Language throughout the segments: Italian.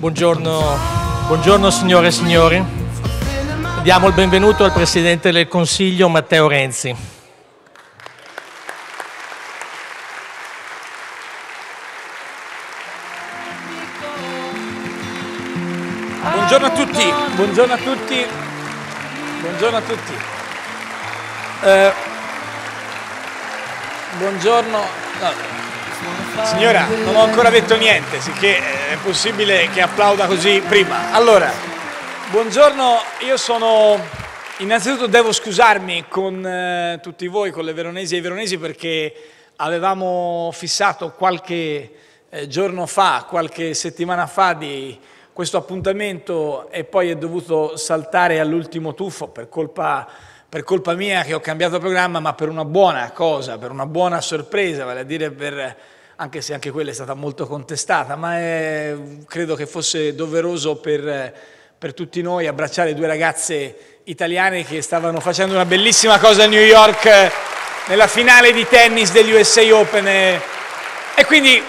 Buongiorno, buongiorno signore e signori. Diamo il benvenuto al Presidente del Consiglio Matteo Renzi. Buongiorno a tutti, buongiorno a tutti, buongiorno a tutti. Eh, buongiorno. No. Signora, non ho ancora detto niente, sicché eh, è possibile che applauda così prima. Allora, buongiorno, io sono... Innanzitutto devo scusarmi con eh, tutti voi, con le veronesi e i veronesi, perché avevamo fissato qualche eh, giorno fa, qualche settimana fa di questo appuntamento e poi è dovuto saltare all'ultimo tuffo per colpa per colpa mia che ho cambiato programma, ma per una buona cosa, per una buona sorpresa, vale a dire per anche se anche quella è stata molto contestata, ma è, eh, credo che fosse doveroso per, per tutti noi abbracciare due ragazze italiane che stavano facendo una bellissima cosa a New York eh, nella finale di tennis degli USA Open. Eh. E, quindi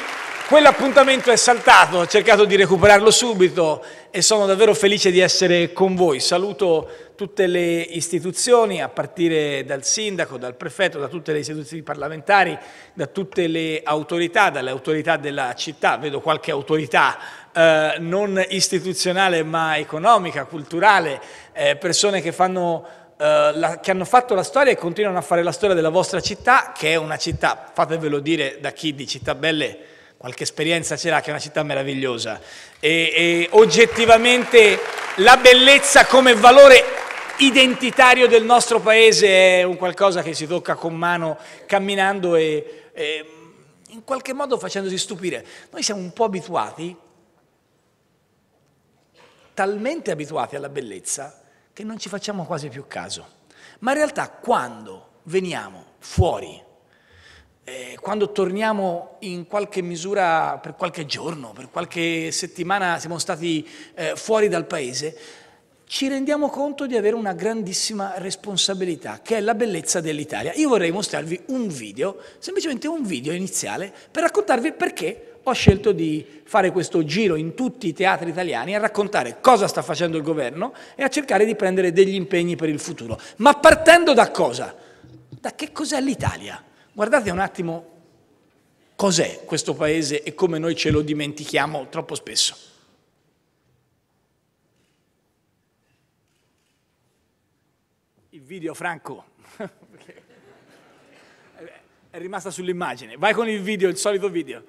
Quell'appuntamento è saltato, ho cercato di recuperarlo subito e sono davvero felice di essere con voi. Saluto tutte le istituzioni, a partire dal sindaco, dal prefetto, da tutte le istituzioni parlamentari, da tutte le autorità, dalle autorità della città, vedo qualche autorità eh, non istituzionale ma economica, culturale, eh, persone che fanno eh, la, che hanno fatto la storia e continuano a fare la storia della vostra città, che è una città, fatevelo dire da chi di città belle qualche esperienza ce l'ha, che è una città meravigliosa. E, e oggettivamente la bellezza come valore identitario del nostro paese è un qualcosa che si tocca con mano camminando e, e in qualche modo facendosi stupire. Noi siamo un po' abituati, talmente abituati alla bellezza, che non ci facciamo quasi più caso. Ma in realtà quando veniamo fuori eh, quando torniamo in qualche misura per qualche giorno, per qualche settimana siamo stati eh, fuori dal paese, ci rendiamo conto di avere una grandissima responsabilità, che è la bellezza dell'Italia. Io vorrei mostrarvi un video, semplicemente un video iniziale, per raccontarvi perché ho scelto di fare questo giro in tutti i teatri italiani a raccontare cosa sta facendo il governo e a cercare di prendere degli impegni per il futuro. Ma partendo da cosa? Da che cos'è l'Italia? Guardate un attimo cos'è questo paese e come noi ce lo dimentichiamo troppo spesso. Il video Franco è rimasta sull'immagine. Vai con il video, il solito video.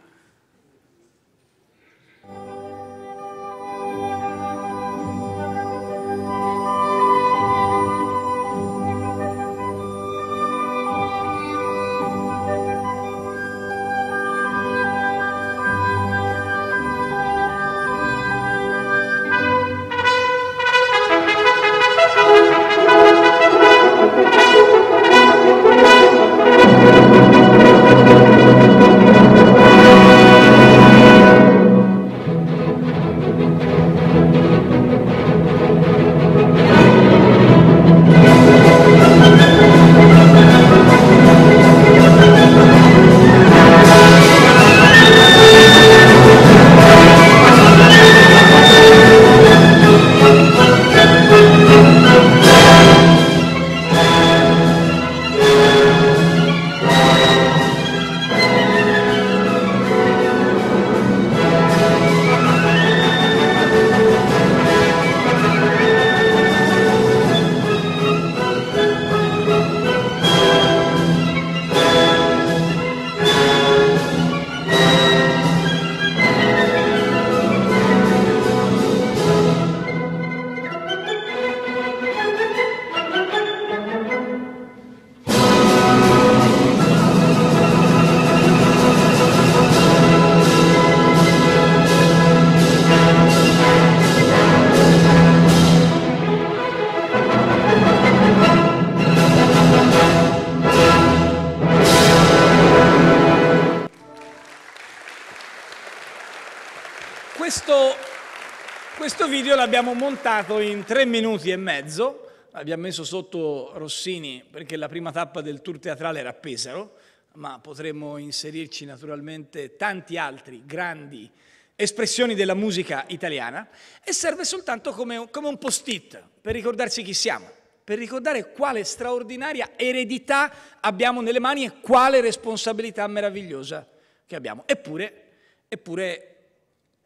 raccontato in tre minuti e mezzo. Abbiamo messo sotto Rossini perché la prima tappa del tour teatrale era a Pesaro, ma potremmo inserirci naturalmente tanti altri grandi espressioni della musica italiana e serve soltanto come, come un post-it per ricordarci chi siamo, per ricordare quale straordinaria eredità abbiamo nelle mani e quale responsabilità meravigliosa che abbiamo. Eppure, eppure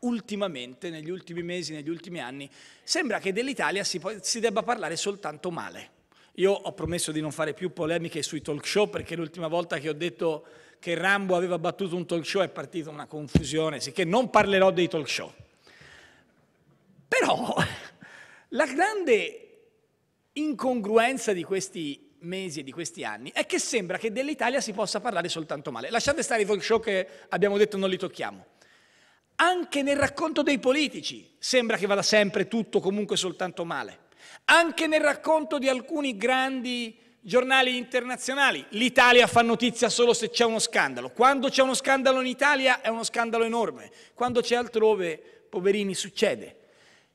ultimamente, negli ultimi mesi, negli ultimi anni, sembra che dell'Italia si, si debba parlare soltanto male. Io ho promesso di non fare più polemiche sui talk show perché l'ultima volta che ho detto che Rambo aveva battuto un talk show è partita una confusione, sicché non parlerò dei talk show. Però la grande incongruenza di questi mesi e di questi anni è che sembra che dell'Italia si possa parlare soltanto male. Lasciate stare i talk show che abbiamo detto non li tocchiamo. Anche nel racconto dei politici sembra che vada sempre tutto comunque soltanto male. Anche nel racconto di alcuni grandi giornali internazionali, l'Italia fa notizia solo se c'è uno scandalo. Quando c'è uno scandalo in Italia è uno scandalo enorme, quando c'è altrove, poverini, succede.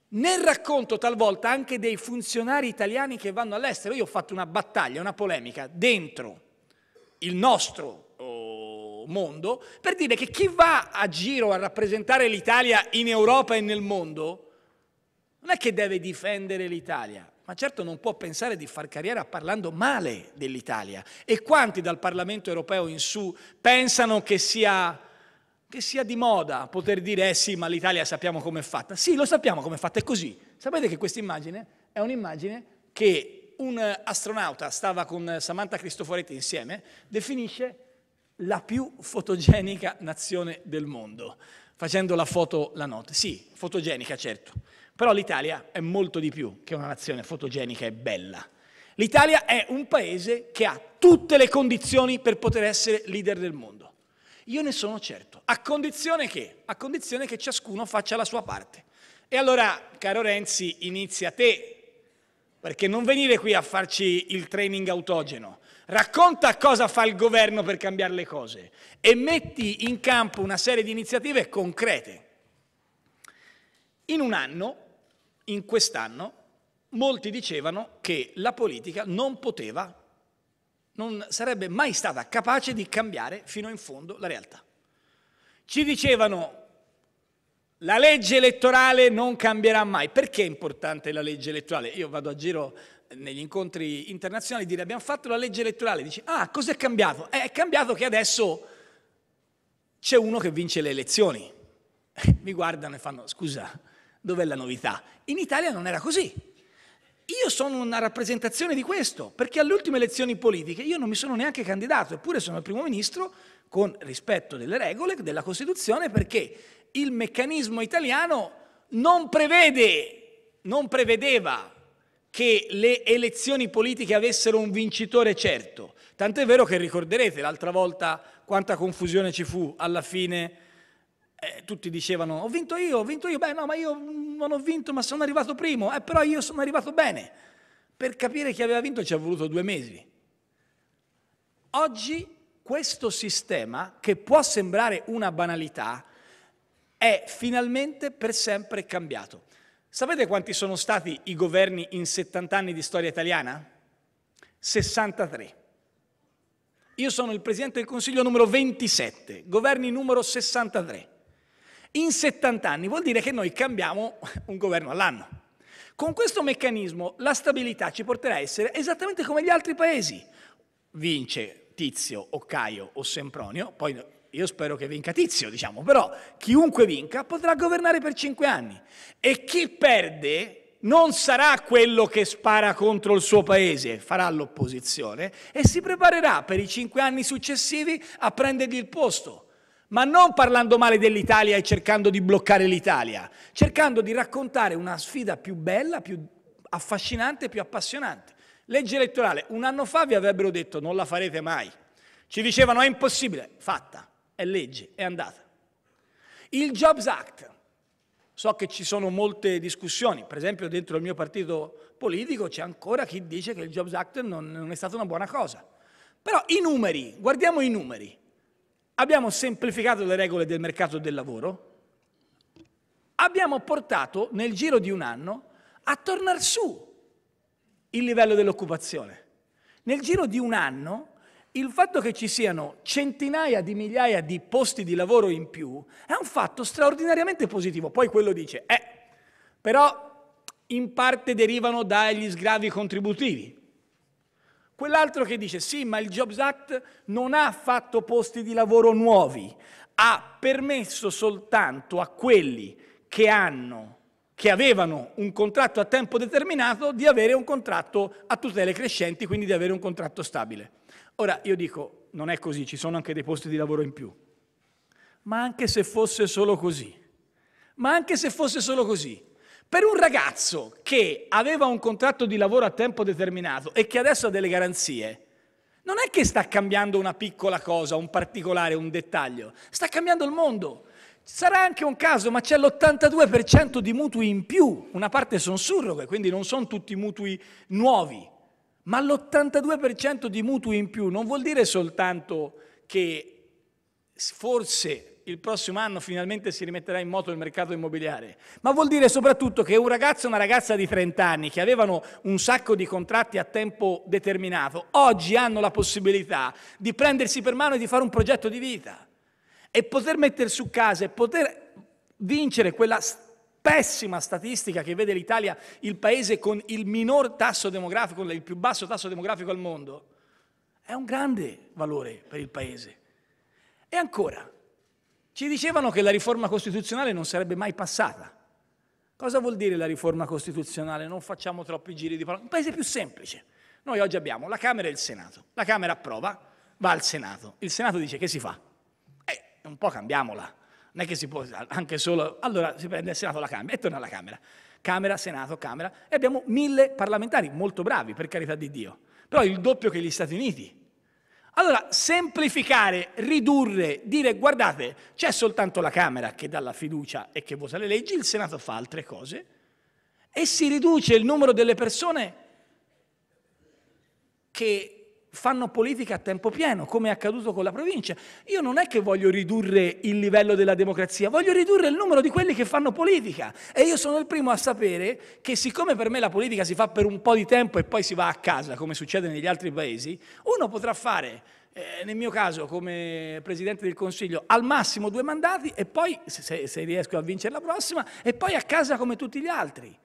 Nel racconto talvolta anche dei funzionari italiani che vanno all'estero, io ho fatto una battaglia, una polemica dentro il nostro mondo, per dire che chi va a giro a rappresentare l'Italia in Europa e nel mondo non è che deve difendere l'Italia, ma certo non può pensare di far carriera parlando male dell'Italia. E quanti dal Parlamento europeo in su pensano che sia, che sia di moda poter dire eh sì, ma l'Italia sappiamo com'è fatta. Sì, lo sappiamo com'è fatta, è così. Sapete che questa immagine è un'immagine che un eh, astronauta, stava con eh, Samantha Cristoforetti insieme, definisce la più fotogenica nazione del mondo, facendo la foto la notte. Sì, fotogenica certo, però l'Italia è molto di più che una nazione fotogenica e bella. L'Italia è un paese che ha tutte le condizioni per poter essere leader del mondo. Io ne sono certo, a condizione che, a condizione che ciascuno faccia la sua parte. E allora, caro Renzi, inizia te, perché non venire qui a farci il training autogeno racconta cosa fa il governo per cambiare le cose e metti in campo una serie di iniziative concrete. In un anno, in quest'anno, molti dicevano che la politica non poteva, non sarebbe mai stata capace di cambiare fino in fondo la realtà. Ci dicevano la legge elettorale non cambierà mai. Perché è importante la legge elettorale? Io vado a giro negli incontri internazionali dire abbiamo fatto la legge elettorale, dici ah cos'è cambiato? Eh, è cambiato che adesso c'è uno che vince le elezioni. Mi guardano e fanno scusa, dov'è la novità? In Italia non era così. Io sono una rappresentazione di questo, perché alle ultime elezioni politiche io non mi sono neanche candidato, eppure sono il primo ministro con rispetto delle regole, della Costituzione, perché il meccanismo italiano non prevede, non prevedeva che le elezioni politiche avessero un vincitore certo. Tant'è vero che ricorderete l'altra volta quanta confusione ci fu alla fine. Eh, tutti dicevano ho vinto io, ho vinto io, beh no ma io non ho vinto ma sono arrivato primo, eh, però io sono arrivato bene. Per capire chi aveva vinto ci ha voluto due mesi. Oggi questo sistema, che può sembrare una banalità, è finalmente per sempre cambiato. Sapete quanti sono stati i governi in 70 anni di storia italiana? 63. Io sono il Presidente del Consiglio numero 27, governi numero 63. In 70 anni vuol dire che noi cambiamo un governo all'anno. Con questo meccanismo la stabilità ci porterà a essere esattamente come gli altri paesi. Vince Tizio o Caio o Sempronio, poi io spero che vinca Tizio, diciamo, però chiunque vinca potrà governare per cinque anni e chi perde non sarà quello che spara contro il suo paese, farà l'opposizione e si preparerà per i cinque anni successivi a prendergli il posto ma non parlando male dell'Italia e cercando di bloccare l'Italia, cercando di raccontare una sfida più bella, più affascinante, più appassionante. Legge elettorale, un anno fa vi avrebbero detto non la farete mai. Ci dicevano è impossibile, fatta è legge, è andata. Il Jobs Act, so che ci sono molte discussioni, per esempio dentro il mio partito politico c'è ancora chi dice che il Jobs Act non, non è stata una buona cosa. Però i numeri, guardiamo i numeri. Abbiamo semplificato le regole del mercato del lavoro, abbiamo portato nel giro di un anno a tornare su il livello dell'occupazione. Nel giro di un anno il fatto che ci siano centinaia di migliaia di posti di lavoro in più è un fatto straordinariamente positivo. Poi quello dice, eh, però in parte derivano dagli sgravi contributivi. Quell'altro che dice, sì, ma il Jobs Act non ha fatto posti di lavoro nuovi, ha permesso soltanto a quelli che hanno che avevano un contratto a tempo determinato di avere un contratto a tutele crescenti, quindi di avere un contratto stabile. Ora, io dico, non è così, ci sono anche dei posti di lavoro in più. Ma anche se fosse solo così, ma anche se fosse solo così, per un ragazzo che aveva un contratto di lavoro a tempo determinato e che adesso ha delle garanzie, non è che sta cambiando una piccola cosa, un particolare, un dettaglio, sta cambiando il mondo. Sarà anche un caso, ma c'è l'82% di mutui in più, una parte sono surroghe, quindi non sono tutti mutui nuovi. Ma l'82% di mutui in più non vuol dire soltanto che forse il prossimo anno finalmente si rimetterà in moto il mercato immobiliare, ma vuol dire soprattutto che un ragazzo e una ragazza di 30 anni che avevano un sacco di contratti a tempo determinato, oggi hanno la possibilità di prendersi per mano e di fare un progetto di vita e poter mettere su casa e poter vincere quella pessima statistica che vede l'Italia il paese con il minor tasso demografico, il più basso tasso demografico al mondo, è un grande valore per il paese. E ancora, ci dicevano che la riforma costituzionale non sarebbe mai passata. Cosa vuol dire la riforma costituzionale? Non facciamo troppi giri di parole. Un paese più semplice. Noi oggi abbiamo la Camera e il Senato. La Camera approva, va al Senato. Il Senato dice che si fa? Eh, un po' cambiamola. Non è che si può, anche solo... Allora si prende il Senato la Camera e torna alla Camera. Camera, Senato, Camera. E abbiamo mille parlamentari, molto bravi, per carità di Dio. Però il doppio che gli Stati Uniti. Allora, semplificare, ridurre, dire guardate, c'è soltanto la Camera che dà la fiducia e che vota le leggi, il Senato fa altre cose e si riduce il numero delle persone che fanno politica a tempo pieno, come è accaduto con la provincia. Io non è che voglio ridurre il livello della democrazia, voglio ridurre il numero di quelli che fanno politica. E io sono il primo a sapere che siccome per me la politica si fa per un po' di tempo e poi si va a casa, come succede negli altri paesi, uno potrà fare eh, nel mio caso come Presidente del Consiglio al massimo due mandati e poi, se, se riesco a vincere la prossima, e poi a casa come tutti gli altri.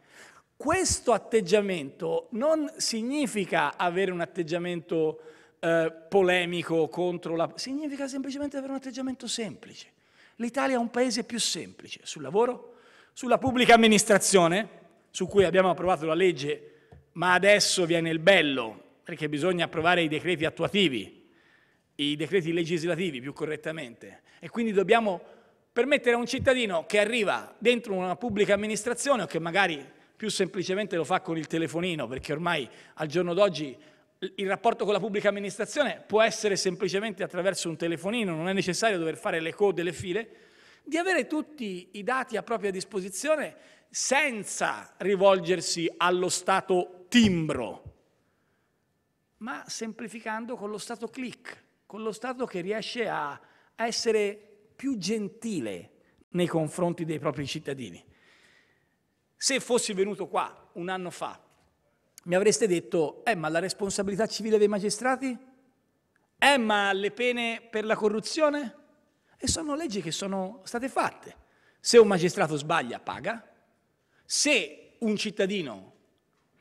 Questo atteggiamento non significa avere un atteggiamento eh, polemico contro la... significa semplicemente avere un atteggiamento semplice. L'Italia è un paese più semplice sul lavoro, sulla pubblica amministrazione, su cui abbiamo approvato la legge, ma adesso viene il bello, perché bisogna approvare i decreti attuativi, i decreti legislativi più correttamente, e quindi dobbiamo permettere a un cittadino che arriva dentro una pubblica amministrazione o che magari più semplicemente lo fa con il telefonino, perché ormai al giorno d'oggi il rapporto con la pubblica amministrazione può essere semplicemente attraverso un telefonino, non è necessario dover fare le code, le file, di avere tutti i dati a propria disposizione senza rivolgersi allo stato timbro, ma semplificando con lo stato click, con lo stato che riesce a essere più gentile nei confronti dei propri cittadini. Se fossi venuto qua un anno fa, mi avreste detto, eh ma la responsabilità civile dei magistrati? Eh ma le pene per la corruzione? E sono leggi che sono state fatte. Se un magistrato sbaglia, paga. Se un cittadino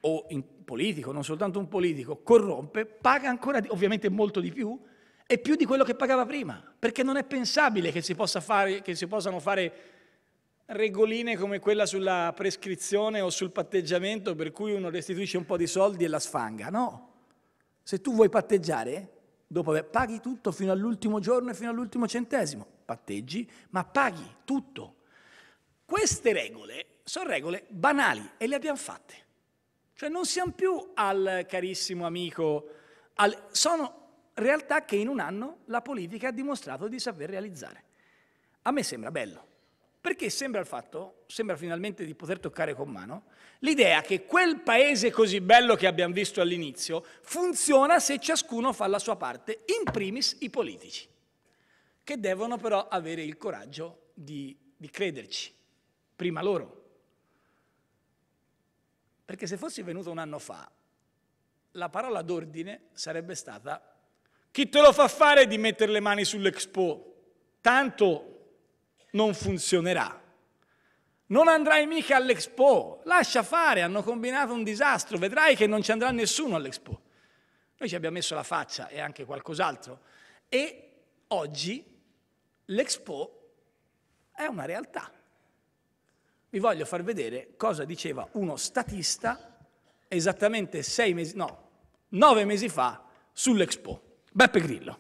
o un politico, non soltanto un politico, corrompe, paga ancora di, ovviamente molto di più e più di quello che pagava prima, perché non è pensabile che si, possa fare, che si possano fare regoline come quella sulla prescrizione o sul patteggiamento per cui uno restituisce un po' di soldi e la sfanga, no. Se tu vuoi patteggiare, dopo aver, paghi tutto fino all'ultimo giorno e fino all'ultimo centesimo, patteggi, ma paghi tutto. Queste regole sono regole banali e le abbiamo fatte. Cioè non siamo più al carissimo amico, al... sono realtà che in un anno la politica ha dimostrato di saper realizzare. A me sembra bello perché sembra il fatto, sembra finalmente di poter toccare con mano, l'idea che quel paese così bello che abbiamo visto all'inizio funziona se ciascuno fa la sua parte, in primis i politici, che devono però avere il coraggio di, di crederci, prima loro. Perché se fossi venuto un anno fa, la parola d'ordine sarebbe stata chi te lo fa fare di mettere le mani sull'Expo? Tanto non funzionerà. Non andrai mica all'Expo, lascia fare, hanno combinato un disastro, vedrai che non ci andrà nessuno all'Expo. Noi ci abbiamo messo la faccia e anche qualcos'altro e oggi l'Expo è una realtà. Vi voglio far vedere cosa diceva uno statista esattamente sei mesi, no, nove mesi fa sull'Expo, Beppe Grillo.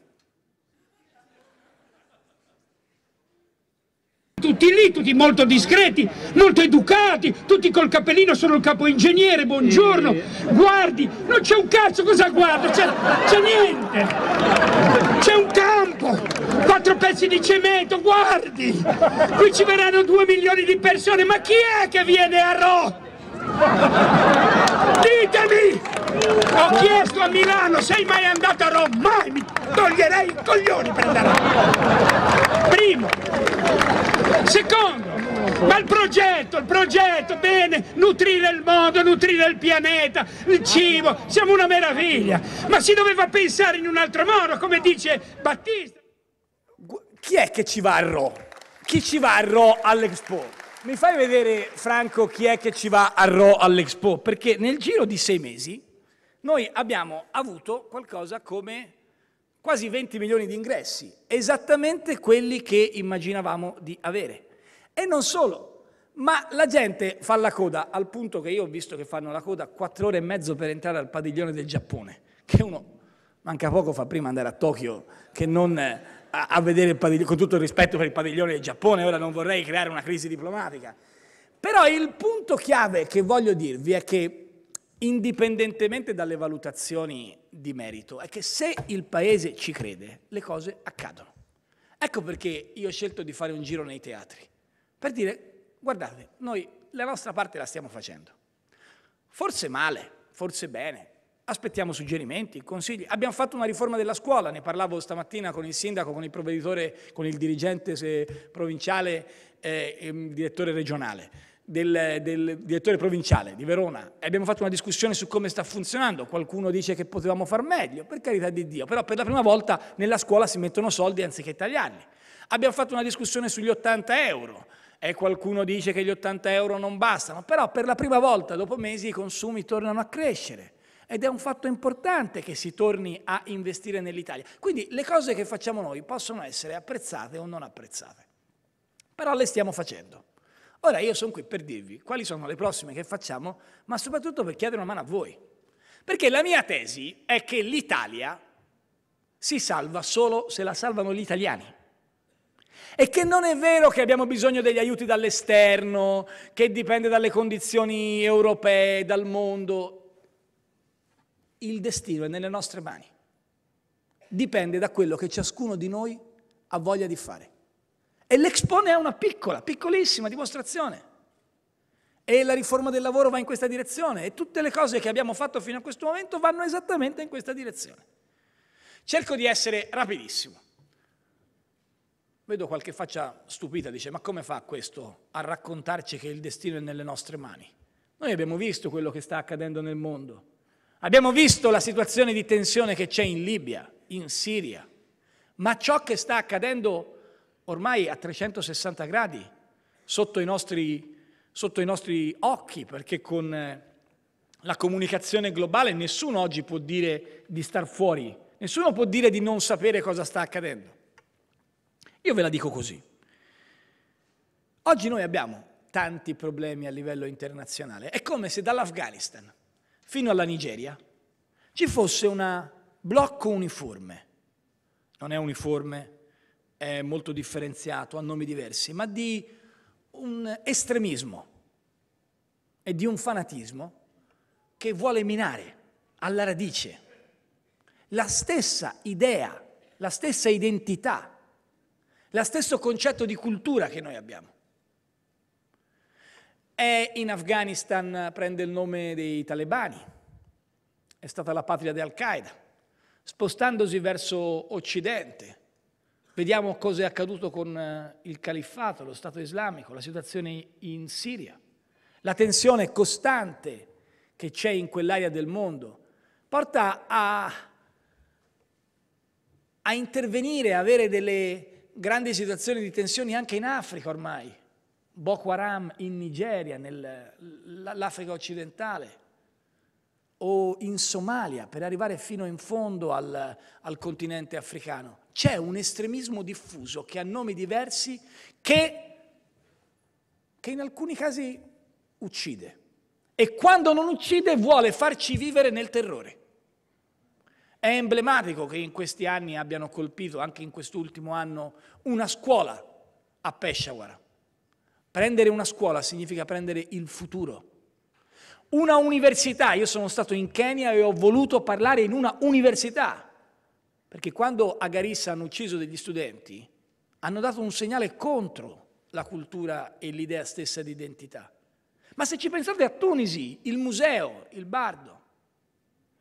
tutti lì, tutti molto discreti, molto educati, tutti col cappellino, sono il capo ingegnere, buongiorno, guardi, non c'è un cazzo, cosa guardo? C'è niente, c'è un campo, quattro pezzi di cemento, guardi, qui ci verranno due milioni di persone, ma chi è che viene a Rò? Ditemi! Ho chiesto a Milano, sei mai andato a Roma? Mai! Mi toglierei i coglioni per andare a Roma! Primo! Secondo! Ma il progetto, il progetto, bene, nutrire il mondo, nutrire il pianeta, il cibo, siamo una meraviglia. Ma si doveva pensare in un altro modo, come dice Battista. Chi è che ci va a Ro? Chi ci va a Ro all'Expo? Mi fai vedere, Franco, chi è che ci va a Ro all'Expo? Perché nel giro di sei mesi noi abbiamo avuto qualcosa come quasi 20 milioni di ingressi, esattamente quelli che immaginavamo di avere. E non solo, ma la gente fa la coda, al punto che io ho visto che fanno la coda 4 ore e mezzo per entrare al padiglione del Giappone, che uno manca poco fa prima andare a Tokyo che non a, vedere il padiglione, con tutto il rispetto per il padiglione del Giappone, ora non vorrei creare una crisi diplomatica. Però il punto chiave che voglio dirvi è che, indipendentemente dalle valutazioni di merito, è che se il Paese ci crede, le cose accadono. Ecco perché io ho scelto di fare un giro nei teatri, per dire, guardate, noi la nostra parte la stiamo facendo. Forse male, forse bene, Aspettiamo suggerimenti, consigli. Abbiamo fatto una riforma della scuola, ne parlavo stamattina con il sindaco, con il provveditore, con il dirigente provinciale eh, direttore regionale, del, del, direttore provinciale di Verona. Abbiamo fatto una discussione su come sta funzionando. Qualcuno dice che potevamo far meglio, per carità di Dio, però per la prima volta nella scuola si mettono soldi anziché tagliarli. Abbiamo fatto una discussione sugli 80 euro e qualcuno dice che gli 80 euro non bastano, però per la prima volta dopo mesi i consumi tornano a crescere. Ed è un fatto importante che si torni a investire nell'Italia. Quindi le cose che facciamo noi possono essere apprezzate o non apprezzate, però le stiamo facendo. Ora io sono qui per dirvi quali sono le prossime che facciamo, ma soprattutto per chiedere una mano a voi. Perché la mia tesi è che l'Italia si salva solo se la salvano gli italiani. E che non è vero che abbiamo bisogno degli aiuti dall'esterno, che dipende dalle condizioni europee, dal mondo il destino è nelle nostre mani. Dipende da quello che ciascuno di noi ha voglia di fare. E l'Expone è una piccola, piccolissima dimostrazione. E la riforma del lavoro va in questa direzione e tutte le cose che abbiamo fatto fino a questo momento vanno esattamente in questa direzione. Cerco di essere rapidissimo. Vedo qualche faccia stupita, dice, ma come fa questo a raccontarci che il destino è nelle nostre mani? Noi abbiamo visto quello che sta accadendo nel mondo Abbiamo visto la situazione di tensione che c'è in Libia, in Siria, ma ciò che sta accadendo ormai a 360 gradi sotto i nostri, sotto i nostri occhi, perché con eh, la comunicazione globale nessuno oggi può dire di star fuori, nessuno può dire di non sapere cosa sta accadendo. Io ve la dico così. Oggi noi abbiamo tanti problemi a livello internazionale. È come se dall'Afghanistan fino alla Nigeria, ci fosse un blocco uniforme. Non è uniforme, è molto differenziato, ha nomi diversi, ma di un estremismo e di un fanatismo che vuole minare alla radice la stessa idea, la stessa identità, lo stesso concetto di cultura che noi abbiamo. E in Afghanistan prende il nome dei talebani, è stata la patria di Al-Qaeda, spostandosi verso Occidente. Vediamo cosa è accaduto con eh, il califfato, lo Stato islamico, la situazione in Siria, la tensione costante che c'è in quell'area del mondo, porta a, a intervenire, a avere delle grandi situazioni di tensione anche in Africa ormai. Boko Haram in Nigeria, nell'Africa occidentale o in Somalia per arrivare fino in fondo al, al continente africano. C'è un estremismo diffuso che ha nomi diversi che, che in alcuni casi uccide e quando non uccide vuole farci vivere nel terrore. È emblematico che in questi anni abbiano colpito, anche in quest'ultimo anno, una scuola a Peshawar Prendere una scuola significa prendere il futuro. Una università, io sono stato in Kenya e ho voluto parlare in una università, perché quando a Garissa hanno ucciso degli studenti, hanno dato un segnale contro la cultura e l'idea stessa di identità. Ma se ci pensate a Tunisi, il museo, il bardo,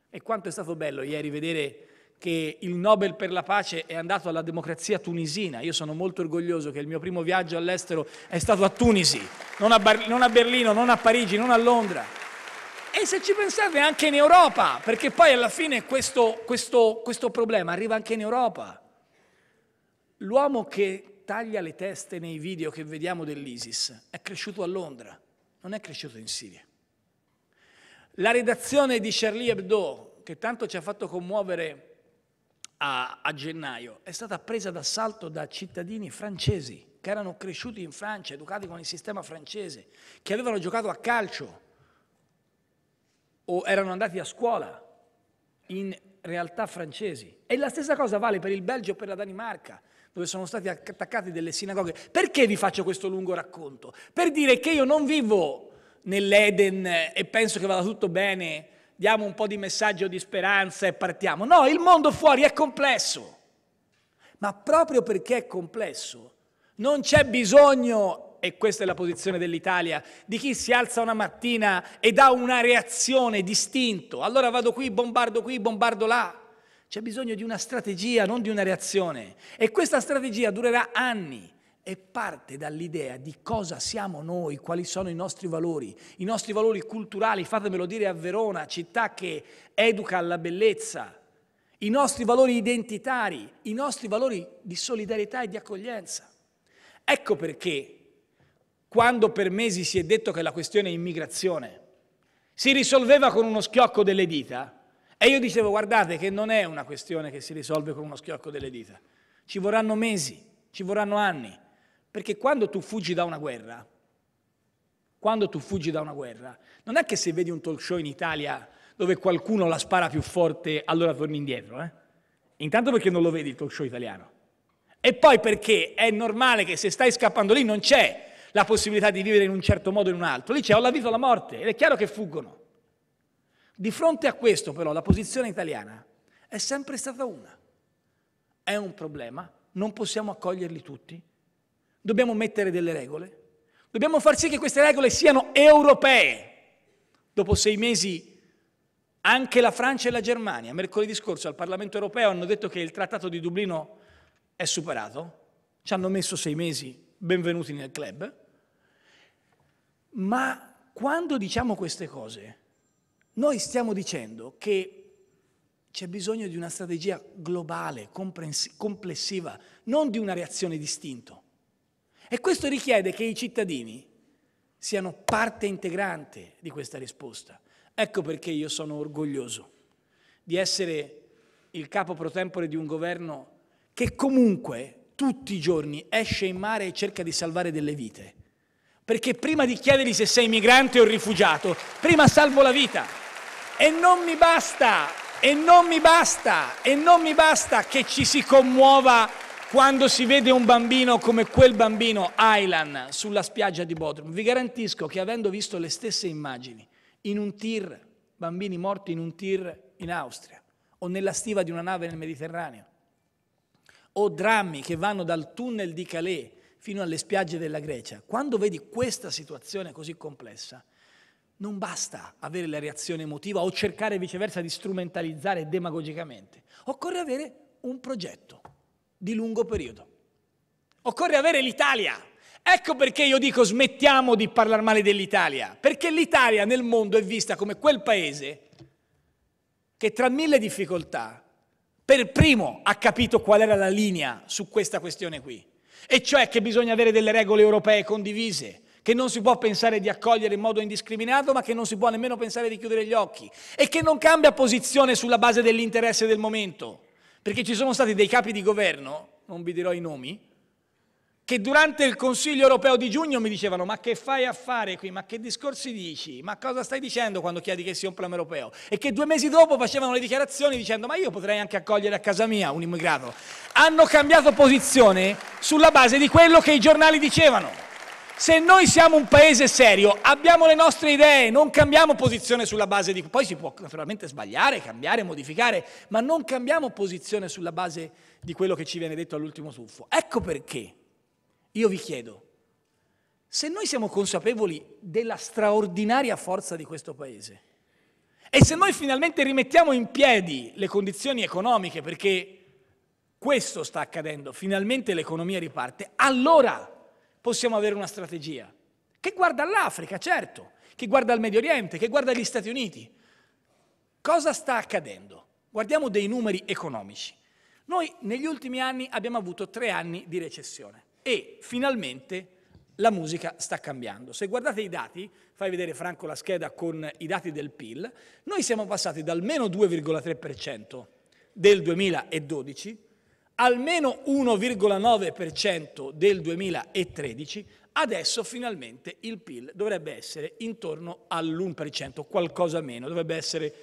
e quanto è stato bello ieri vedere che il Nobel per la pace è andato alla democrazia tunisina. Io sono molto orgoglioso che il mio primo viaggio all'estero è stato a Tunisi, non a, Bar- non a Berlino, non a Parigi, non a Londra. E se ci pensate anche in Europa, perché poi alla fine questo, questo, questo problema arriva anche in Europa. L'uomo che taglia le teste nei video che vediamo dell'ISIS è cresciuto a Londra, non è cresciuto in Siria. La redazione di Charlie Hebdo, che tanto ci ha fatto commuovere a, a gennaio è stata presa d'assalto da cittadini francesi che erano cresciuti in Francia, educati con il sistema francese, che avevano giocato a calcio o erano andati a scuola in realtà francesi. E la stessa cosa vale per il Belgio e per la Danimarca, dove sono stati attaccati delle sinagoghe. Perché vi faccio questo lungo racconto? Per dire che io non vivo nell'Eden e penso che vada tutto bene diamo un po' di messaggio di speranza e partiamo. No, il mondo fuori è complesso. Ma proprio perché è complesso, non c'è bisogno, e questa è la posizione dell'Italia, di chi si alza una mattina e dà una reazione distinto. Allora vado qui, bombardo qui, bombardo là. C'è bisogno di una strategia, non di una reazione. E questa strategia durerà anni e parte dall'idea di cosa siamo noi, quali sono i nostri valori, i nostri valori culturali, fatemelo dire a Verona, città che educa alla bellezza, i nostri valori identitari, i nostri valori di solidarietà e di accoglienza. Ecco perché quando per mesi si è detto che la questione immigrazione si risolveva con uno schiocco delle dita, e io dicevo guardate che non è una questione che si risolve con uno schiocco delle dita, ci vorranno mesi, ci vorranno anni, perché quando tu fuggi da una guerra, quando tu fuggi da una guerra, non è che se vedi un talk show in Italia dove qualcuno la spara più forte, allora torni indietro. Eh? Intanto perché non lo vedi il talk show italiano. E poi perché è normale che se stai scappando lì non c'è la possibilità di vivere in un certo modo o in un altro. Lì c'è o la vita o la morte, ed è chiaro che fuggono. Di fronte a questo però la posizione italiana è sempre stata una. È un problema, non possiamo accoglierli tutti, dobbiamo mettere delle regole. Dobbiamo far sì che queste regole siano europee. Dopo sei mesi anche la Francia e la Germania, mercoledì scorso al Parlamento europeo, hanno detto che il trattato di Dublino è superato. Ci hanno messo sei mesi, benvenuti nel club. Ma quando diciamo queste cose, noi stiamo dicendo che c'è bisogno di una strategia globale, complessiva, non di una reazione distinta. E questo richiede che i cittadini siano parte integrante di questa risposta. Ecco perché io sono orgoglioso di essere il capo pro tempore di un governo che comunque tutti i giorni esce in mare e cerca di salvare delle vite. Perché prima di chiedergli se sei migrante o rifugiato, prima salvo la vita. E non mi basta, e non mi basta, e non mi basta che ci si commuova quando si vede un bambino come quel bambino, Aylan, sulla spiaggia di Bodrum, vi garantisco che avendo visto le stesse immagini in un tir, bambini morti in un tir in Austria, o nella stiva di una nave nel Mediterraneo, o drammi che vanno dal tunnel di Calais fino alle spiagge della Grecia, quando vedi questa situazione così complessa, non basta avere la reazione emotiva o cercare viceversa di strumentalizzare demagogicamente, occorre avere un progetto di lungo periodo. Occorre avere l'Italia. Ecco perché io dico smettiamo di parlare male dell'Italia, perché l'Italia nel mondo è vista come quel paese che tra mille difficoltà per primo ha capito qual era la linea su questa questione qui, e cioè che bisogna avere delle regole europee condivise, che non si può pensare di accogliere in modo indiscriminato, ma che non si può nemmeno pensare di chiudere gli occhi, e che non cambia posizione sulla base dell'interesse del momento, perché ci sono stati dei capi di governo, non vi dirò i nomi, che durante il Consiglio europeo di giugno mi dicevano ma che fai a fare qui, ma che discorsi dici, ma cosa stai dicendo quando chiedi che sia un problema europeo? E che due mesi dopo facevano le dichiarazioni dicendo ma io potrei anche accogliere a casa mia un immigrato. Hanno cambiato posizione sulla base di quello che i giornali dicevano. Se noi siamo un paese serio, abbiamo le nostre idee, non cambiamo posizione sulla base di... Poi si può naturalmente sbagliare, cambiare, modificare, ma non cambiamo posizione sulla base di quello che ci viene detto all'ultimo tuffo. Ecco perché io vi chiedo, se noi siamo consapevoli della straordinaria forza di questo paese e se noi finalmente rimettiamo in piedi le condizioni economiche, perché questo sta accadendo, finalmente l'economia riparte, allora possiamo avere una strategia che guarda all'Africa, certo, che guarda al Medio Oriente, che guarda agli Stati Uniti. Cosa sta accadendo? Guardiamo dei numeri economici. Noi negli ultimi anni abbiamo avuto tre anni di recessione e finalmente la musica sta cambiando. Se guardate i dati, fai vedere Franco la scheda con i dati del PIL, noi siamo passati dal meno 2,3% del 2012 almeno 1,9% del 2013, adesso finalmente il PIL dovrebbe essere intorno all'1%, qualcosa meno, dovrebbe essere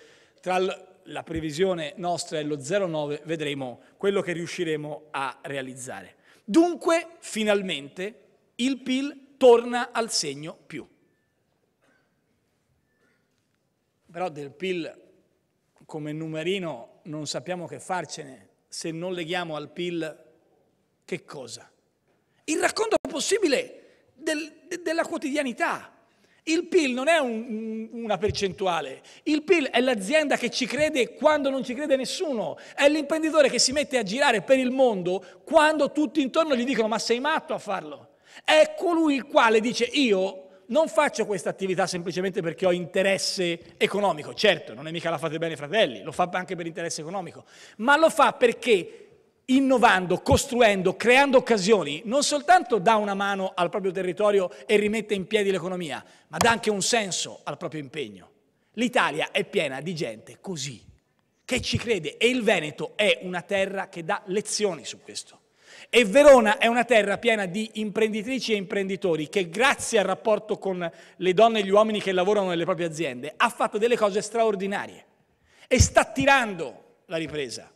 tra la previsione nostra e lo 0,9, vedremo quello che riusciremo a realizzare. Dunque, finalmente, il PIL torna al segno più. Però del PIL come numerino non sappiamo che farcene, se non leghiamo al PIL che cosa? Il racconto possibile del, della quotidianità. Il PIL non è un, una percentuale, il PIL è l'azienda che ci crede quando non ci crede nessuno, è l'imprenditore che si mette a girare per il mondo quando tutti intorno gli dicono ma sei matto a farlo. È colui il quale dice io non faccio questa attività semplicemente perché ho interesse economico, certo, non è mica la fate bene fratelli, lo fa anche per interesse economico, ma lo fa perché innovando, costruendo, creando occasioni, non soltanto dà una mano al proprio territorio e rimette in piedi l'economia, ma dà anche un senso al proprio impegno. L'Italia è piena di gente così, che ci crede e il Veneto è una terra che dà lezioni su questo. E Verona è una terra piena di imprenditrici e imprenditori che grazie al rapporto con le donne e gli uomini che lavorano nelle proprie aziende ha fatto delle cose straordinarie e sta tirando la ripresa.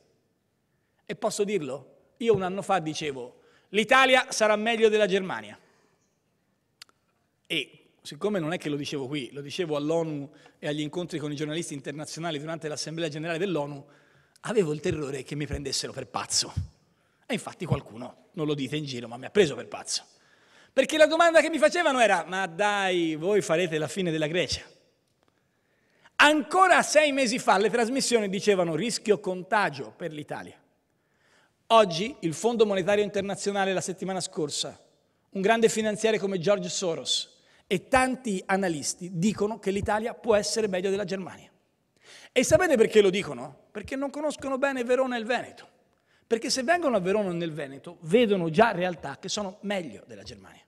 E posso dirlo? Io un anno fa dicevo l'Italia sarà meglio della Germania. E siccome non è che lo dicevo qui, lo dicevo all'ONU e agli incontri con i giornalisti internazionali durante l'Assemblea Generale dell'ONU, avevo il terrore che mi prendessero per pazzo e infatti qualcuno, non lo dite in giro, ma mi ha preso per pazzo. Perché la domanda che mi facevano era, ma dai, voi farete la fine della Grecia. Ancora sei mesi fa le trasmissioni dicevano rischio contagio per l'Italia. Oggi il Fondo Monetario Internazionale la settimana scorsa, un grande finanziere come George Soros e tanti analisti dicono che l'Italia può essere meglio della Germania. E sapete perché lo dicono? Perché non conoscono bene Verona e il Veneto. Perché se vengono a Verona o nel Veneto, vedono già realtà che sono meglio della Germania,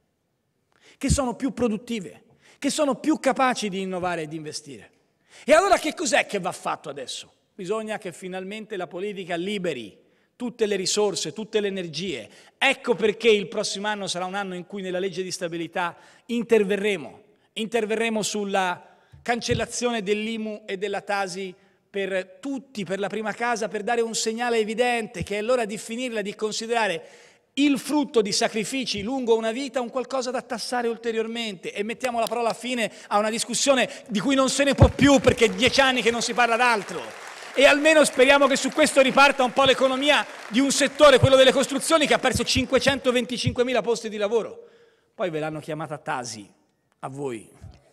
che sono più produttive, che sono più capaci di innovare e di investire. E allora che cos'è che va fatto adesso? Bisogna che finalmente la politica liberi tutte le risorse, tutte le energie. Ecco perché il prossimo anno sarà un anno in cui nella legge di stabilità interverremo, interverremo sulla cancellazione dell'IMU e della Tasi per tutti, per la prima casa, per dare un segnale evidente che è l'ora di finirla, di considerare il frutto di sacrifici lungo una vita un qualcosa da tassare ulteriormente e mettiamo la parola fine a una discussione di cui non se ne può più perché è dieci anni che non si parla d'altro. E almeno speriamo che su questo riparta un po' l'economia di un settore, quello delle costruzioni, che ha perso 525.000 posti di lavoro. Poi ve l'hanno chiamata Tasi, a voi.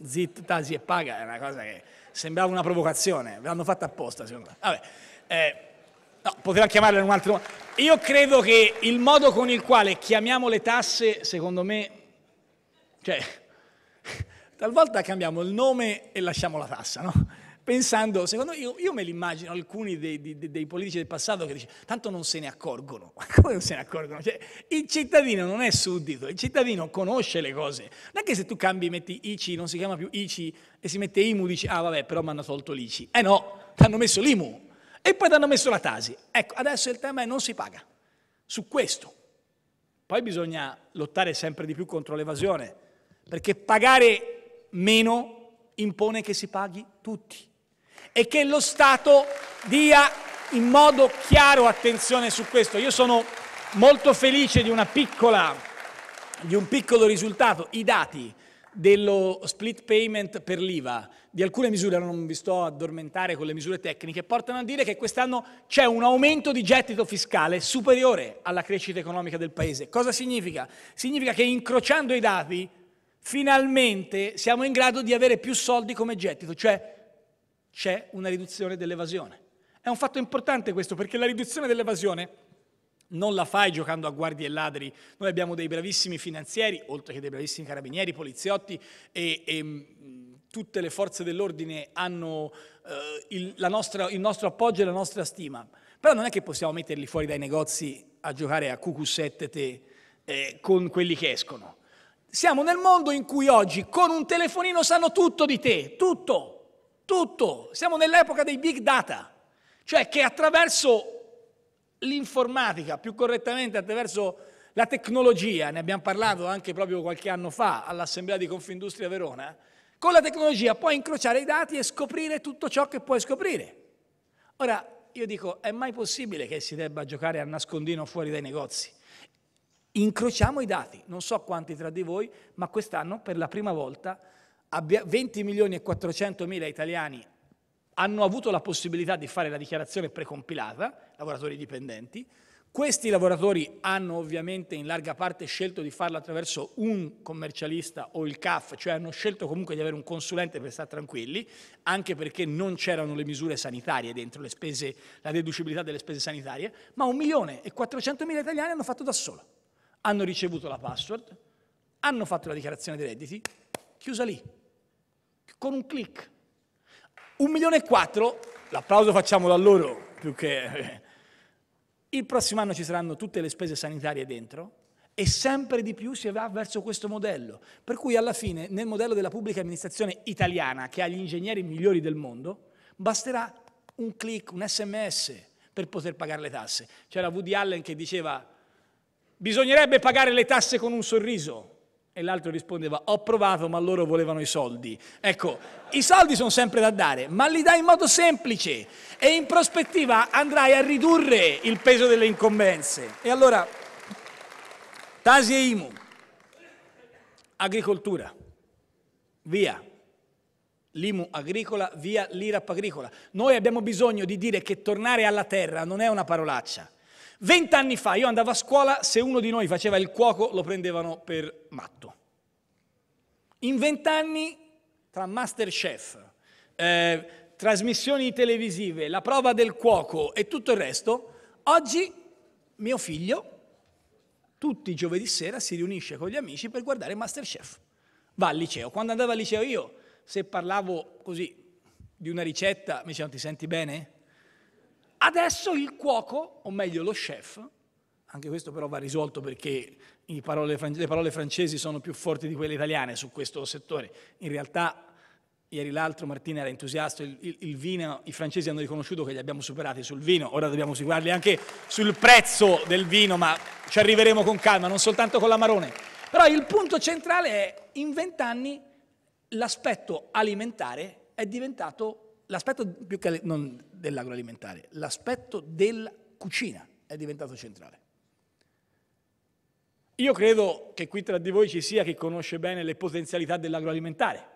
Zit, Tasi e paga, è una cosa che... Sembrava una provocazione, l'hanno fatta apposta secondo me. Vabbè, eh, no, poteva chiamarla in un altro modo. Io credo che il modo con il quale chiamiamo le tasse, secondo me, cioè, talvolta cambiamo il nome e lasciamo la tassa, no? pensando, secondo me, io, io me li immagino alcuni dei, dei, dei, politici del passato che dice, tanto non se ne accorgono, ma come non se ne accorgono? Cioè, il cittadino non è suddito, il cittadino conosce le cose, non è che se tu cambi, metti ICI, non si chiama più ICI e si mette IMU, dici, ah vabbè, però mi hanno tolto l'ICI, eh no, ti hanno messo l'IMU e poi ti hanno messo la TASI, ecco, adesso il tema è non si paga, su questo, poi bisogna lottare sempre di più contro l'evasione, perché pagare meno impone che si paghi tutti e che lo Stato dia in modo chiaro attenzione su questo. Io sono molto felice di, piccola, di un piccolo risultato, i dati dello split payment per l'IVA, di alcune misure, non vi sto a addormentare con le misure tecniche, portano a dire che quest'anno c'è un aumento di gettito fiscale superiore alla crescita economica del Paese. Cosa significa? Significa che incrociando i dati, finalmente siamo in grado di avere più soldi come gettito, cioè c'è una riduzione dell'evasione. È un fatto importante questo perché la riduzione dell'evasione non la fai giocando a guardie e ladri. Noi abbiamo dei bravissimi finanzieri, oltre che dei bravissimi carabinieri, poliziotti e, e mm, tutte le forze dell'ordine hanno eh, il, nostra, il, nostro appoggio e la nostra stima. Però non è che possiamo metterli fuori dai negozi a giocare a QQ7 eh, con quelli che escono. Siamo nel mondo in cui oggi con un telefonino sanno tutto di te, tutto tutto. Siamo nell'epoca dei big data, cioè che attraverso l'informatica, più correttamente attraverso la tecnologia, ne abbiamo parlato anche proprio qualche anno fa all'Assemblea di Confindustria Verona, con la tecnologia puoi incrociare i dati e scoprire tutto ciò che puoi scoprire. Ora, io dico, è mai possibile che si debba giocare a nascondino fuori dai negozi? Incrociamo i dati, non so quanti tra di voi, ma quest'anno per la prima volta 20 milioni e 400 mila italiani hanno avuto la possibilità di fare la dichiarazione precompilata, lavoratori dipendenti. Questi lavoratori hanno ovviamente in larga parte scelto di farlo attraverso un commercialista o il CAF, cioè hanno scelto comunque di avere un consulente per stare tranquilli, anche perché non c'erano le misure sanitarie dentro le spese, la deducibilità delle spese sanitarie, ma un milione e 400 mila italiani hanno fatto da solo. Hanno ricevuto la password, hanno fatto la dichiarazione dei redditi, chiusa lì con un click. Un milione e quattro, l'applauso facciamo da loro più che... Eh. Il prossimo anno ci saranno tutte le spese sanitarie dentro e sempre di più si va verso questo modello. Per cui alla fine nel modello della pubblica amministrazione italiana, che ha gli ingegneri migliori del mondo, basterà un click, un sms per poter pagare le tasse. C'era Woody Allen che diceva bisognerebbe pagare le tasse con un sorriso. E l'altro rispondeva, ho provato ma loro volevano i soldi. Ecco, i soldi sono sempre da dare, ma li dai in modo semplice e in prospettiva andrai a ridurre il peso delle incombenze. E allora, Tasi e Imu, agricoltura, via. L'IMU agricola, via l'IRAP agricola. Noi abbiamo bisogno di dire che tornare alla terra non è una parolaccia, Vent'anni fa io andavo a scuola, se uno di noi faceva il cuoco lo prendevano per matto. In vent'anni, tra Masterchef, eh, trasmissioni televisive, la prova del cuoco e tutto il resto, oggi mio figlio tutti i giovedì sera si riunisce con gli amici per guardare Masterchef. Va al liceo. Quando andavo al liceo io, se parlavo così di una ricetta, mi dicevano ti senti bene? Adesso il cuoco, o meglio lo chef, anche questo però va risolto perché parole, le parole francesi sono più forti di quelle italiane su questo settore. In realtà ieri l'altro Martina era entusiasta, il, il, il, vino, i francesi hanno riconosciuto che li abbiamo superati sul vino, ora dobbiamo seguirli anche sul prezzo del vino, ma ci arriveremo con calma, non soltanto con l'amarone. Però il punto centrale è in vent'anni l'aspetto alimentare è diventato, l'aspetto più che non, dell'agroalimentare, l'aspetto della cucina è diventato centrale. Io credo che qui tra di voi ci sia chi conosce bene le potenzialità dell'agroalimentare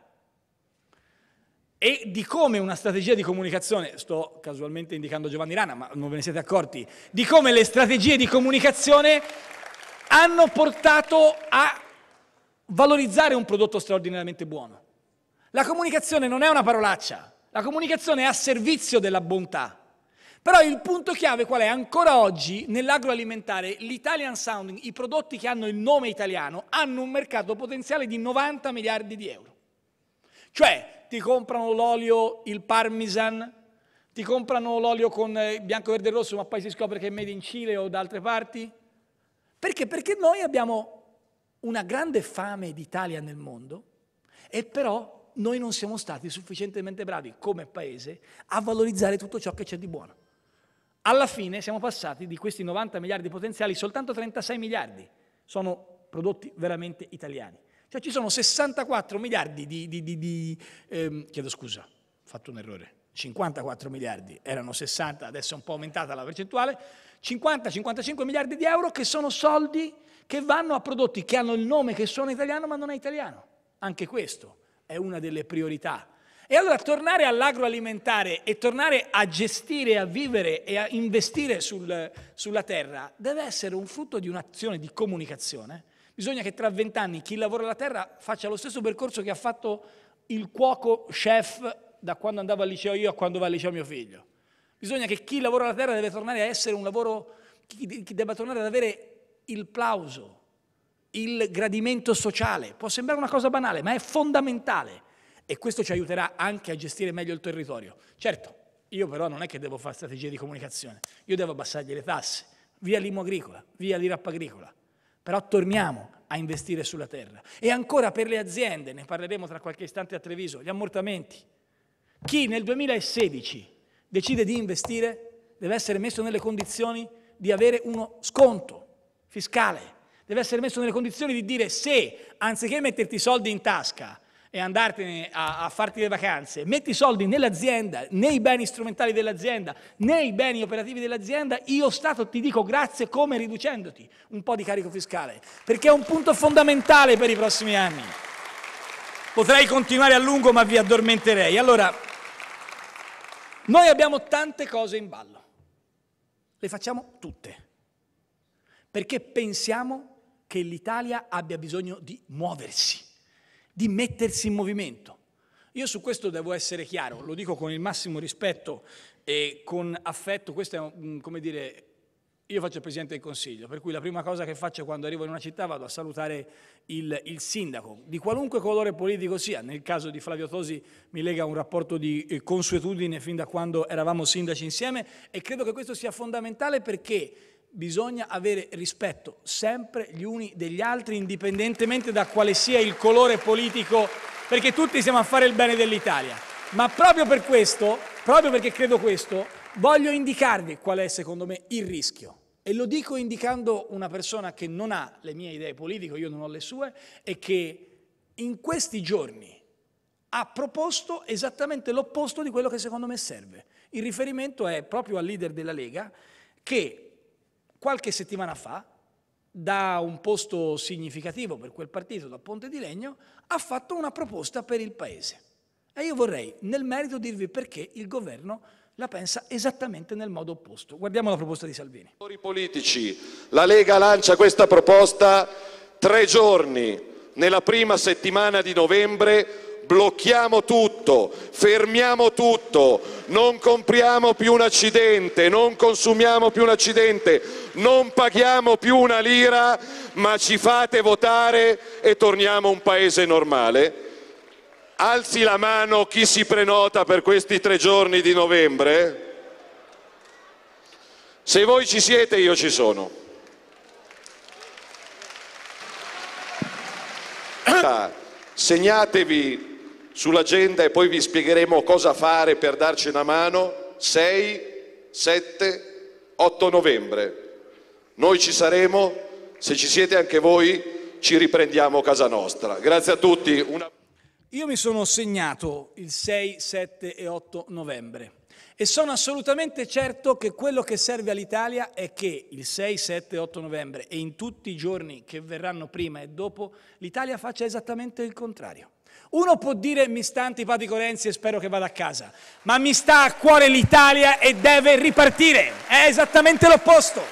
e di come una strategia di comunicazione, sto casualmente indicando Giovanni Rana, ma non ve ne siete accorti, di come le strategie di comunicazione hanno portato a valorizzare un prodotto straordinariamente buono. La comunicazione non è una parolaccia, la comunicazione è a servizio della bontà. Però il punto chiave qual è? Ancora oggi nell'agroalimentare l'Italian Sounding, i prodotti che hanno il nome italiano, hanno un mercato potenziale di 90 miliardi di euro. Cioè ti comprano l'olio, il parmesan, ti comprano l'olio con eh, bianco, verde e rosso, ma poi si scopre che è made in Cile o da altre parti. Perché? Perché noi abbiamo una grande fame d'Italia nel mondo e però noi non siamo stati sufficientemente bravi come paese a valorizzare tutto ciò che c'è di buono. Alla fine siamo passati di questi 90 miliardi potenziali, soltanto 36 miliardi sono prodotti veramente italiani. Cioè ci sono 64 miliardi di... di, di, di ehm, chiedo scusa, ho fatto un errore. 54 miliardi, erano 60, adesso è un po' aumentata la percentuale, 50-55 miliardi di euro che sono soldi che vanno a prodotti che hanno il nome che sono italiano ma non è italiano. Anche questo è una delle priorità. E allora tornare all'agroalimentare e tornare a gestire, a vivere e a investire sul, sulla terra deve essere un frutto di un'azione di comunicazione. Bisogna che tra vent'anni chi lavora la terra faccia lo stesso percorso che ha fatto il cuoco chef da quando andavo al liceo io a quando va al liceo mio figlio. Bisogna che chi lavora la terra deve tornare a essere un lavoro, chi debba tornare ad avere il plauso, il gradimento sociale. Può sembrare una cosa banale, ma è fondamentale e questo ci aiuterà anche a gestire meglio il territorio. Certo, io però non è che devo fare strategie di comunicazione, io devo abbassargli le tasse, via l'IMO agricola, via l'IRAP agricola, però torniamo a investire sulla terra. E ancora per le aziende, ne parleremo tra qualche istante a Treviso, gli ammortamenti. Chi nel 2016 decide di investire deve essere messo nelle condizioni di avere uno sconto fiscale deve essere messo nelle condizioni di dire se, anziché metterti i soldi in tasca e andartene a, a farti le vacanze, metti i soldi nell'azienda, nei beni strumentali dell'azienda, nei beni operativi dell'azienda, io Stato ti dico grazie come riducendoti un po' di carico fiscale, perché è un punto fondamentale per i prossimi anni. Potrei continuare a lungo ma vi addormenterei. Allora, noi abbiamo tante cose in ballo, le facciamo tutte, perché pensiamo che l'Italia abbia bisogno di muoversi, di mettersi in movimento. Io su questo devo essere chiaro, lo dico con il massimo rispetto e con affetto, questo è un, mm, come dire, io faccio il Presidente del Consiglio, per cui la prima cosa che faccio quando arrivo in una città vado a salutare il, il sindaco, di qualunque colore politico sia. Nel caso di Flavio Tosi mi lega un rapporto di eh, consuetudine fin da quando eravamo sindaci insieme e credo che questo sia fondamentale perché bisogna avere rispetto sempre gli uni degli altri, indipendentemente da quale sia il colore politico, perché tutti siamo a fare il bene dell'Italia. Ma proprio per questo, proprio perché credo questo, voglio indicarvi qual è secondo me il rischio. E lo dico indicando una persona che non ha le mie idee politiche, io non ho le sue, e che in questi giorni ha proposto esattamente l'opposto di quello che secondo me serve. Il riferimento è proprio al leader della Lega che qualche settimana fa, da un posto significativo per quel partito, da Ponte di Legno, ha fatto una proposta per il Paese. E io vorrei nel merito dirvi perché il governo la pensa esattamente nel modo opposto. Guardiamo la proposta di Salvini. Politici, la Lega lancia questa proposta tre giorni. Nella prima settimana di novembre blocchiamo tutto, fermiamo tutto, non compriamo più un accidente, non consumiamo più un accidente, non paghiamo più una lira, ma ci fate votare e torniamo un paese normale? Alzi la mano chi si prenota per questi tre giorni di novembre. Se voi ci siete, io ci sono. Segnatevi sull'agenda e poi vi spiegheremo cosa fare per darci una mano 6, 7, 8 novembre. Noi ci saremo, se ci siete anche voi ci riprendiamo casa nostra. Grazie a tutti. Una... Io mi sono segnato il 6, 7 e 8 novembre e sono assolutamente certo che quello che serve all'Italia è che il 6, 7, 8 novembre e in tutti i giorni che verranno prima e dopo l'Italia faccia esattamente il contrario. Uno può dire mi sta antipatico Renzi e spero che vada a casa, ma mi sta a cuore l'Italia e deve ripartire. È esattamente l'opposto.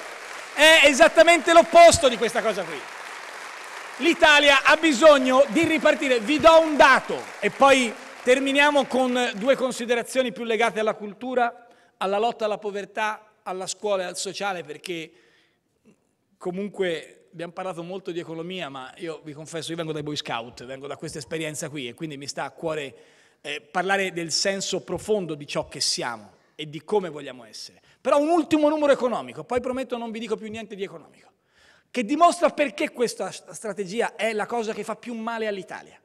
È esattamente l'opposto di questa cosa qui. L'Italia ha bisogno di ripartire. Vi do un dato e poi terminiamo con due considerazioni più legate alla cultura, alla lotta alla povertà, alla scuola e al sociale perché comunque abbiamo parlato molto di economia, ma io vi confesso, io vengo dai Boy Scout, vengo da questa esperienza qui e quindi mi sta a cuore eh, parlare del senso profondo di ciò che siamo e di come vogliamo essere. Però un ultimo numero economico, poi prometto non vi dico più niente di economico, che dimostra perché questa strategia è la cosa che fa più male all'Italia.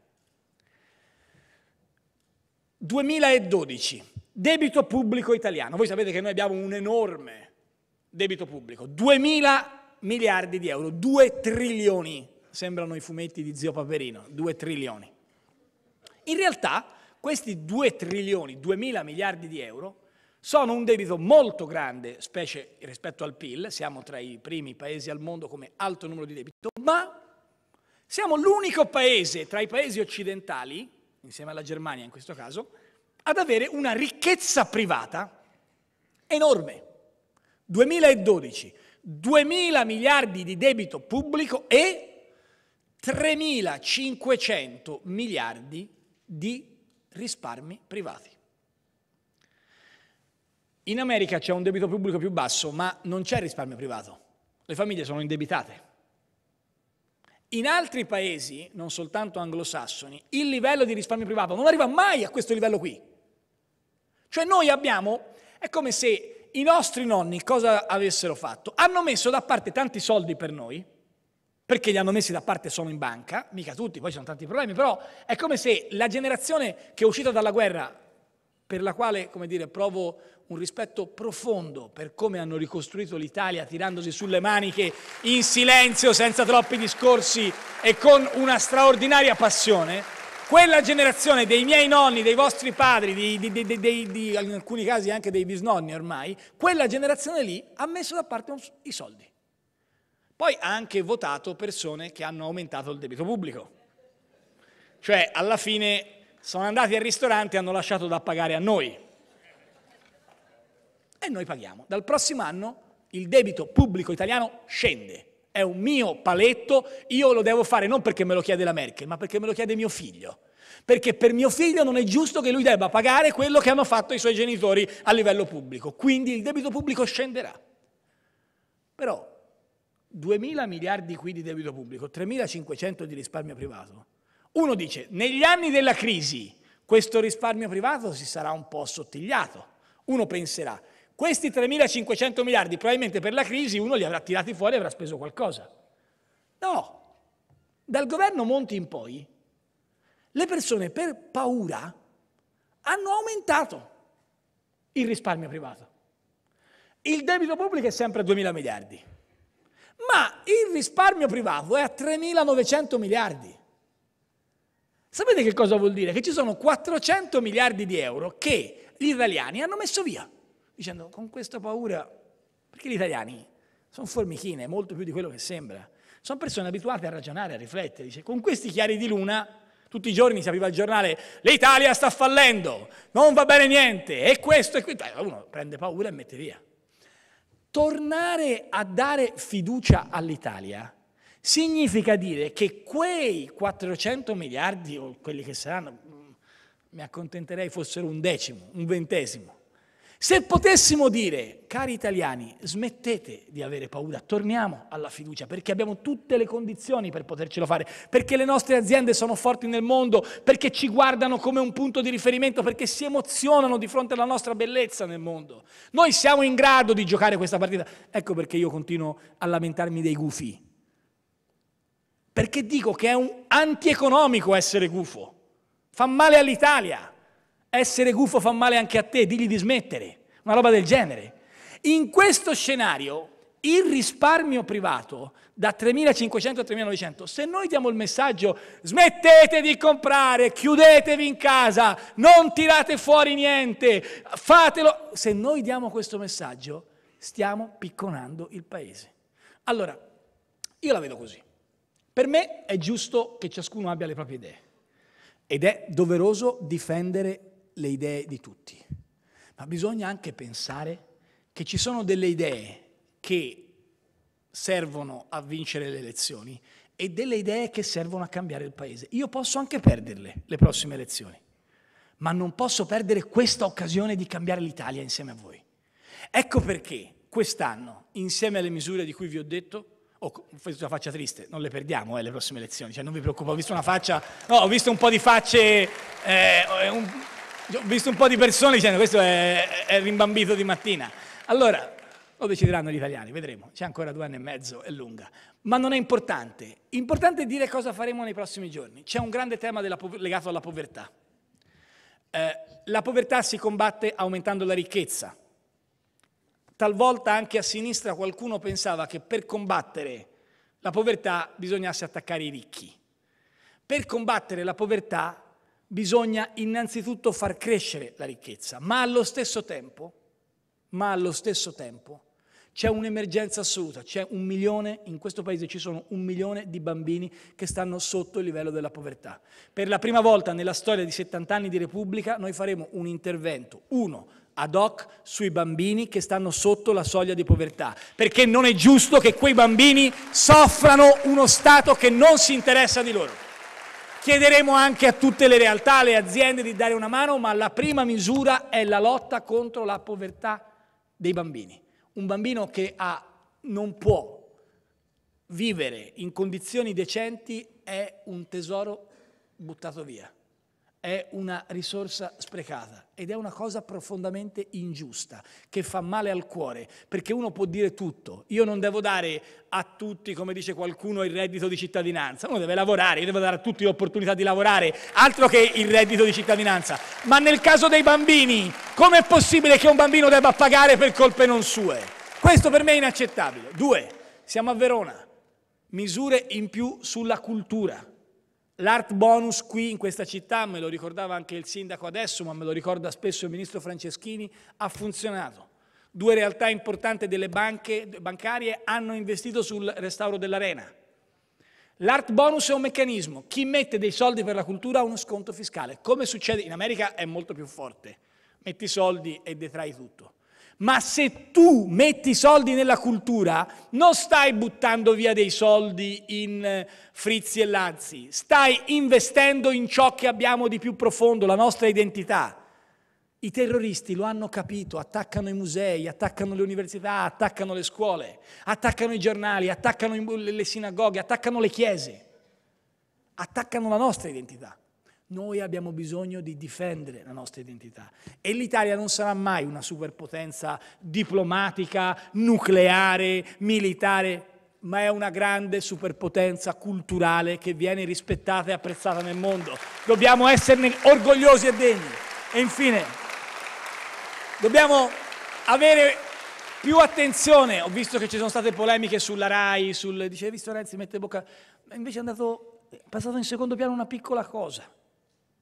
2012, debito pubblico italiano. Voi sapete che noi abbiamo un enorme debito pubblico, 2012 miliardi di euro, 2 trilioni, sembrano i fumetti di zio Paperino, 2 trilioni. In realtà questi 2 trilioni, 2 mila miliardi di euro, sono un debito molto grande, specie rispetto al PIL, siamo tra i primi paesi al mondo come alto numero di debito, ma siamo l'unico paese tra i paesi occidentali, insieme alla Germania in questo caso, ad avere una ricchezza privata enorme. 2012, 2.000 miliardi di debito pubblico e 3.500 miliardi di risparmi privati. In America c'è un debito pubblico più basso, ma non c'è risparmio privato. Le famiglie sono indebitate. In altri paesi, non soltanto anglosassoni, il livello di risparmio privato non arriva mai a questo livello qui. Cioè noi abbiamo, è come se i nostri nonni cosa avessero fatto? Hanno messo da parte tanti soldi per noi, perché li hanno messi da parte solo in banca, mica tutti, poi ci sono tanti problemi, però è come se la generazione che è uscita dalla guerra, per la quale, come dire, provo un rispetto profondo per come hanno ricostruito l'Italia tirandosi sulle maniche in silenzio, senza troppi discorsi e con una straordinaria passione, quella generazione dei miei nonni, dei vostri padri, di, di, di, di, in alcuni casi anche dei bisnonni ormai, quella generazione lì ha messo da parte un, i soldi. Poi ha anche votato persone che hanno aumentato il debito pubblico. Cioè, alla fine sono andati al ristorante e hanno lasciato da pagare a noi. E noi paghiamo. Dal prossimo anno il debito pubblico italiano scende è un mio paletto, io lo devo fare non perché me lo chiede la Merkel, ma perché me lo chiede mio figlio. Perché per mio figlio non è giusto che lui debba pagare quello che hanno fatto i suoi genitori a livello pubblico. Quindi il debito pubblico scenderà. Però 2.000 miliardi qui di debito pubblico, 3.500 di risparmio privato. Uno dice, negli anni della crisi questo risparmio privato si sarà un po' assottigliato. Uno penserà, questi 3.500 miliardi probabilmente per la crisi uno li avrà tirati fuori e avrà speso qualcosa. No, dal governo Monti in poi le persone per paura hanno aumentato il risparmio privato. Il debito pubblico è sempre a 2.000 miliardi, ma il risparmio privato è a 3.900 miliardi. Sapete che cosa vuol dire? Che ci sono 400 miliardi di euro che gli italiani hanno messo via dicendo con questa paura, perché gli italiani sono formichine, molto più di quello che sembra. Sono persone abituate a ragionare, a riflettere. Dice, con questi chiari di luna, tutti i giorni si apriva il giornale, l'Italia sta fallendo, non va bene niente, e questo e questo. Uno prende paura e mette via. Tornare a dare fiducia all'Italia significa dire che quei 400 miliardi, o quelli che saranno, mm, mi accontenterei fossero un decimo, un ventesimo, se potessimo dire, cari italiani, smettete di avere paura, torniamo alla fiducia, perché abbiamo tutte le condizioni per potercelo fare, perché le nostre aziende sono forti nel mondo, perché ci guardano come un punto di riferimento, perché si emozionano di fronte alla nostra bellezza nel mondo. Noi siamo in grado di giocare questa partita. Ecco perché io continuo a lamentarmi dei gufi. Perché dico che è un antieconomico essere gufo. Fa male all'Italia essere gufo fa male anche a te, digli di smettere, una roba del genere. In questo scenario il risparmio privato da 3.500 a 3.900, se noi diamo il messaggio smettete di comprare, chiudetevi in casa, non tirate fuori niente, fatelo, se noi diamo questo messaggio stiamo picconando il paese. Allora, io la vedo così. Per me è giusto che ciascuno abbia le proprie idee ed è doveroso difendere le idee di tutti, ma bisogna anche pensare che ci sono delle idee che servono a vincere le elezioni e delle idee che servono a cambiare il paese. Io posso anche perderle le prossime elezioni, ma non posso perdere questa occasione di cambiare l'Italia insieme a voi. Ecco perché quest'anno, insieme alle misure di cui vi ho detto, ho oh, fatto una faccia triste, non le perdiamo eh, le prossime elezioni, cioè non vi preoccupate, ho visto una faccia, no, ho visto un po' di facce, eh, un, ho visto un po' di persone dicendo questo è, è rimbambito di mattina. Allora, lo decideranno gli italiani, vedremo, c'è ancora due anni e mezzo, è lunga. Ma non è importante, importante è dire cosa faremo nei prossimi giorni. C'è un grande tema legato alla povertà. Eh, la povertà si combatte aumentando la ricchezza. Talvolta anche a sinistra qualcuno pensava che per combattere la povertà bisognasse attaccare i ricchi. Per combattere la povertà bisogna innanzitutto far crescere la ricchezza, ma allo stesso tempo, ma allo stesso tempo c'è un'emergenza assoluta, c'è un milione, in questo paese ci sono un milione di bambini che stanno sotto il livello della povertà. Per la prima volta nella storia di 70 anni di Repubblica noi faremo un intervento, uno, ad hoc sui bambini che stanno sotto la soglia di povertà, perché non è giusto che quei bambini soffrano uno Stato che non si interessa di loro. Chiederemo anche a tutte le realtà, alle aziende di dare una mano, ma la prima misura è la lotta contro la povertà dei bambini. Un bambino che ha, non può vivere in condizioni decenti è un tesoro buttato via è una risorsa sprecata ed è una cosa profondamente ingiusta che fa male al cuore, perché uno può dire tutto. Io non devo dare a tutti, come dice qualcuno, il reddito di cittadinanza. Uno deve lavorare, io devo dare a tutti l'opportunità di lavorare, altro che il reddito di cittadinanza. Ma nel caso dei bambini, com'è possibile che un bambino debba pagare per colpe non sue? Questo per me è inaccettabile. Due, siamo a Verona. Misure in più sulla cultura L'art bonus qui in questa città, me lo ricordava anche il sindaco adesso, ma me lo ricorda spesso il ministro Franceschini, ha funzionato. Due realtà importanti delle banche bancarie hanno investito sul restauro dell'arena. L'art bonus è un meccanismo. Chi mette dei soldi per la cultura ha uno sconto fiscale. Come succede in America è molto più forte. Metti soldi e detrai tutto. Ma se tu metti soldi nella cultura, non stai buttando via dei soldi in eh, frizzi e lanzi, stai investendo in ciò che abbiamo di più profondo, la nostra identità. I terroristi lo hanno capito, attaccano i musei, attaccano le università, attaccano le scuole, attaccano i giornali, attaccano le sinagoghe, attaccano le chiese, attaccano la nostra identità. Noi abbiamo bisogno di difendere la nostra identità e l'Italia non sarà mai una superpotenza diplomatica, nucleare, militare, ma è una grande superpotenza culturale che viene rispettata e apprezzata nel mondo. Dobbiamo esserne orgogliosi e degni. E infine, dobbiamo avere più attenzione. Ho visto che ci sono state polemiche sulla RAI, sul... dicevi, visto Renzi mette bocca... Ma invece è andato, è passato in secondo piano una piccola cosa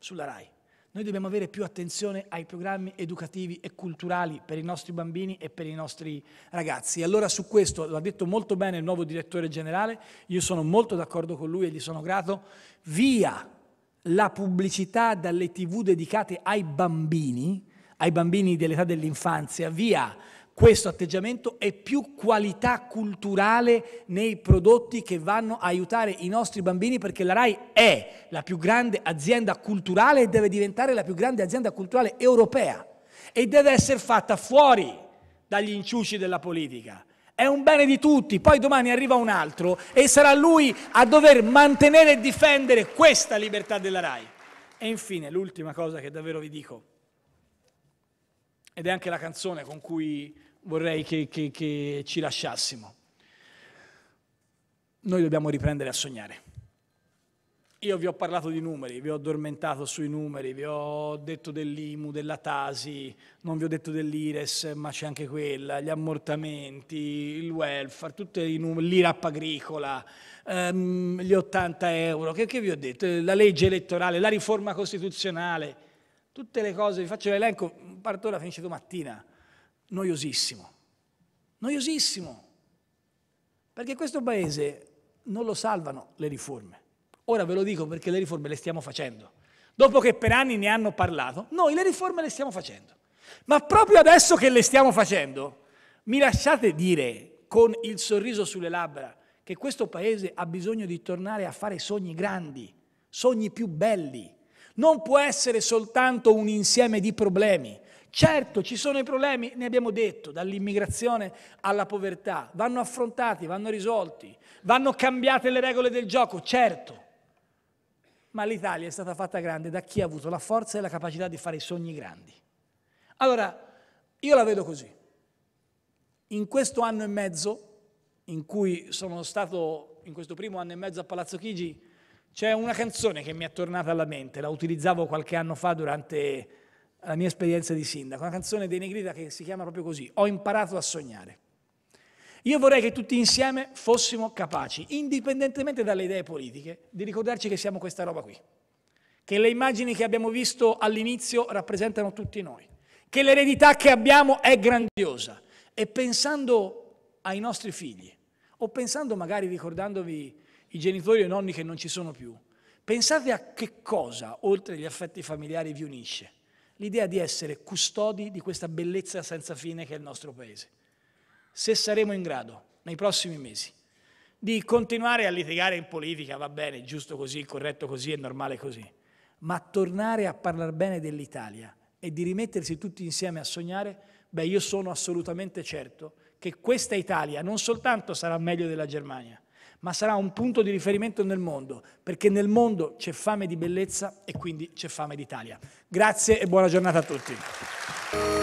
sulla RAI. Noi dobbiamo avere più attenzione ai programmi educativi e culturali per i nostri bambini e per i nostri ragazzi. E allora su questo l'ha detto molto bene il nuovo direttore generale, io sono molto d'accordo con lui e gli sono grato. Via la pubblicità dalle tv dedicate ai bambini, ai bambini dell'età dell'infanzia, via questo atteggiamento e più qualità culturale nei prodotti che vanno a aiutare i nostri bambini perché la RAI è la più grande azienda culturale e deve diventare la più grande azienda culturale europea e deve essere fatta fuori dagli inciuci della politica. È un bene di tutti, poi domani arriva un altro e sarà lui a dover mantenere e difendere questa libertà della RAI. E infine, l'ultima cosa che davvero vi dico, ed è anche la canzone con cui vorrei che, che, che ci lasciassimo. Noi dobbiamo riprendere a sognare. Io vi ho parlato di numeri, vi ho addormentato sui numeri, vi ho detto dell'IMU, della Tasi, non vi ho detto dell'IRES, ma c'è anche quella, gli ammortamenti, il welfare, tutti i numeri, l'IRAP agricola, ehm, gli 80 euro, che, che, vi ho detto? La legge elettorale, la riforma costituzionale, tutte le cose, vi faccio l'elenco, parto ora, finisce domattina noiosissimo, noiosissimo, perché questo paese non lo salvano le riforme. Ora ve lo dico perché le riforme le stiamo facendo. Dopo che per anni ne hanno parlato, noi le riforme le stiamo facendo. Ma proprio adesso che le stiamo facendo, mi lasciate dire con il sorriso sulle labbra che questo paese ha bisogno di tornare a fare sogni grandi, sogni più belli. Non può essere soltanto un insieme di problemi, Certo, ci sono i problemi, ne abbiamo detto, dall'immigrazione alla povertà, vanno affrontati, vanno risolti, vanno cambiate le regole del gioco, certo. Ma l'Italia è stata fatta grande da chi ha avuto la forza e la capacità di fare i sogni grandi. Allora, io la vedo così. In questo anno e mezzo, in cui sono stato, in questo primo anno e mezzo a Palazzo Chigi, c'è una canzone che mi è tornata alla mente, la utilizzavo qualche anno fa durante la mia esperienza di sindaco, una canzone dei Negrita che si chiama proprio così, Ho imparato a sognare. Io vorrei che tutti insieme fossimo capaci, indipendentemente dalle idee politiche, di ricordarci che siamo questa roba qui, che le immagini che abbiamo visto all'inizio rappresentano tutti noi, che l'eredità che abbiamo è grandiosa e pensando ai nostri figli, o pensando magari ricordandovi i genitori e i nonni che non ci sono più, pensate a che cosa, oltre agli affetti familiari, vi unisce l'idea di essere custodi di questa bellezza senza fine che è il nostro Paese. Se saremo in grado, nei prossimi mesi, di continuare a litigare in politica, va bene, giusto così, corretto così, è normale così, ma tornare a parlare bene dell'Italia e di rimettersi tutti insieme a sognare, beh, io sono assolutamente certo che questa Italia non soltanto sarà meglio della Germania, ma sarà un punto di riferimento nel mondo, perché nel mondo c'è fame di bellezza e quindi c'è fame d'Italia. Grazie e buona giornata a tutti.